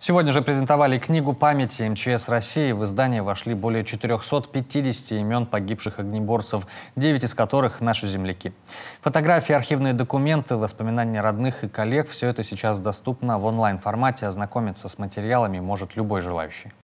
Сегодня же презентовали книгу памяти МЧС России. В издание вошли более 450 имен погибших огнеборцев, 9 из которых наши земляки. Фотографии, архивные документы, воспоминания родных и коллег – все это сейчас доступно в онлайн-формате. Ознакомиться с материалами может любой желающий.